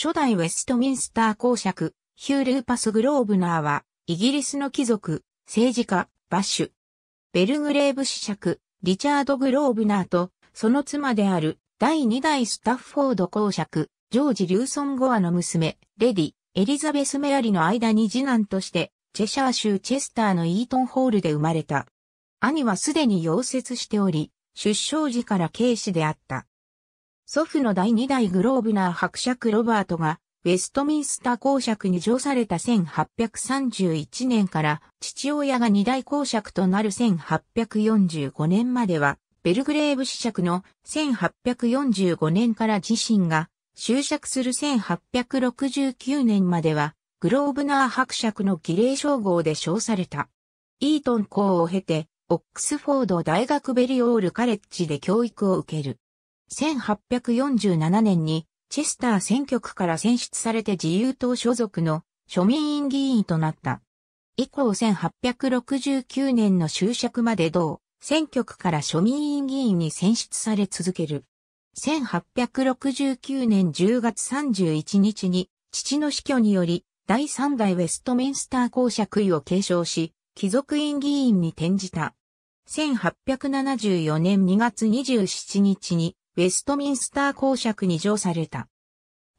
初代ウェストミンスター公爵、ヒュー・ルーパス・グローブナーは、イギリスの貴族、政治家、バッシュ。ベルグレーブ子爵、リチャード・グローブナーと、その妻である、第2代スタッフォード公爵、ジョージ・リューソン・ゴアの娘、レディ、エリザベス・メアリの間に次男として、チェシャー州チェスターのイートンホールで生まれた。兄はすでに溶接しており、出生時から軽視であった。祖父の第2代グローブナー伯爵ロバートが、ウェストミンスター公爵に上された1831年から父親が二大公爵となる1845年まではベルグレーブ子爵の1845年から自身が終職する1869年まではグローブナー伯爵の儀礼称号で称された。イートン校を経てオックスフォード大学ベリオールカレッジで教育を受ける。1847年にチェスター選挙区から選出されて自由党所属の庶民院議員となった。以降1869年の就職まで同選挙区から庶民院議員に選出され続ける。1869年10月31日に父の死去により第3代ウェストミンスター公爵位を継承し、貴族院議員に転じた。1874年2月27日にウェストミンスター公爵に上された。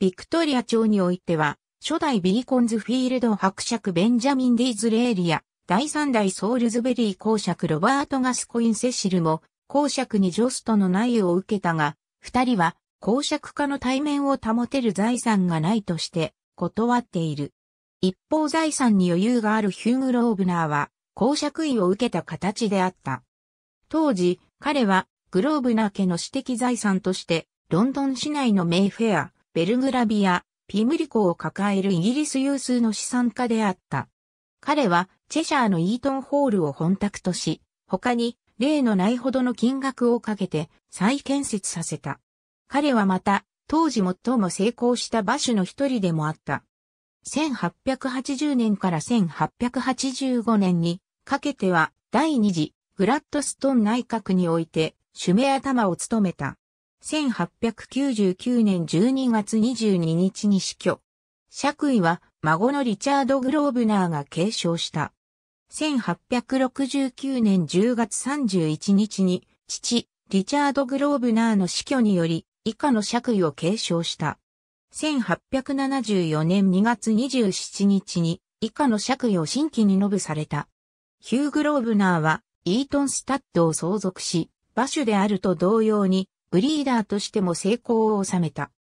ビクトリア朝においては、初代ビーコンズフィールド伯爵ベンジャミン・ディーズレーリア、第三代ソールズベリー公爵ロバート・ガスコイン・セシルも、公爵にジョストの内を受けたが、二人は公爵家の対面を保てる財産がないとして断っている。一方財産に余裕があるヒューグ・ローブナーは公爵位を受けた形であった。当時、彼はグローブナー家の私的財産として、ロンドン市内のメイフェア、ベルグラビア、ピムリコを抱えるイギリス有数の資産家であった。彼は、チェシャーのイートンホールを本宅とし、他に、例のないほどの金額をかけて、再建設させた。彼はまた、当時最も成功した馬主の一人でもあった。1880年から1885年にかけては第二次グラッドストン内閣において主目頭を務めた。1899年12月22日に死去。爵位は孫のリチャード・グローブナーが継承した。1869年10月31日に父、リチャード・グローブナーの死去により以下の爵位を継承した。1874年2月27日に以下の爵位を新規に述ブされた。ヒュー・グローブナーはイートンスタッドを相続し、馬主であると同様に、ブリーダーとしても成功を収めた。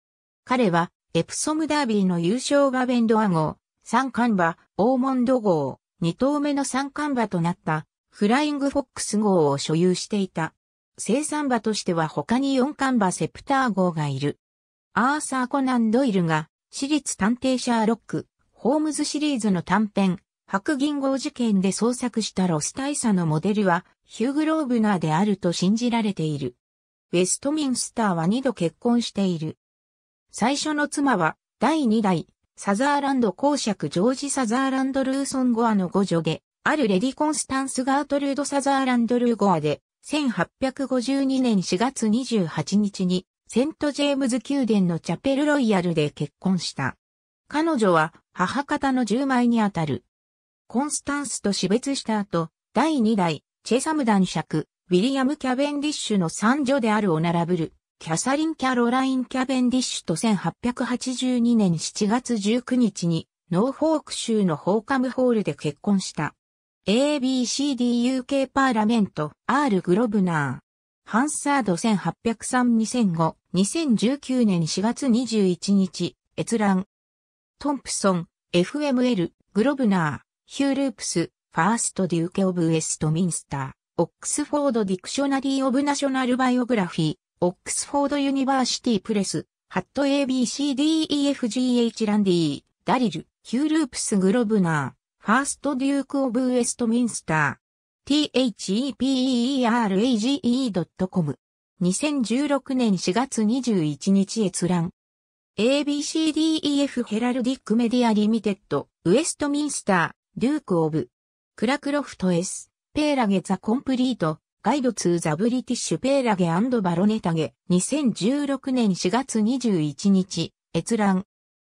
彼は、エプソムダービーの優勝がベンドア号、三冠馬、オーモンド号、二頭目の三冠馬となった、フライングフォックス号を所有していた。生産馬としては他に四冠馬セプター号がいる。アーサー・コナン・ドイルが、私立探偵シャーロック、ホームズシリーズの短編、白銀号事件で創作したロス大佐のモデルはヒューグ・ローブナーであると信じられている。ウェストミンスターは二度結婚している。最初の妻は第二代サザーランド公爵ジョージ・サザーランド・ルーソン・ゴアのご女で、あるレディ・コンスタンス・ガートルード・サザーランド・ルーゴアで、1852年4月28日にセント・ジェームズ宮殿のチャペル・ロイヤルで結婚した。彼女は母方の10枚にあたるコンスタンスと死別した後、第2代、チェサム男爵、ウィリアム・キャベンディッシュの三女であるナ並ぶる、キャサリン・キャロライン・キャベンディッシュと1882年7月19日に、ノーフォーク州のホーカムホールで結婚した。ABCDUK パーラメント、R・ グロブナー。ハンサード1803-2005、2019年4月21日、閲覧。トンプソン、FML、グロブナー。ヒューループス、ファーストデューケオブウェストミンスター、オックスフォードディクショナリーオブナショナルバイオグラフィー、オックスフォードユニバーシティプレス、ハット ABCDEFGH ランディー、ダリル、ヒューループスグロブナー、ファーストデュークオブウェストミンスター、theperage.com。2016年4月21日閲覧。ABCDEF ヘラルディックメディアリミテッド、ウエストミンスター、ルーク・オブ・クラクロフト・エス・ペーラゲ・ザ・コンプリート・ガイド・ツー・ザ・ブリティッシュ・ペーラゲバロネタゲ、2016年4月21日、閲覧。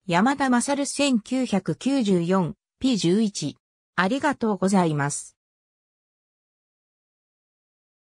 山田勝1994、P11。ありがとうございます。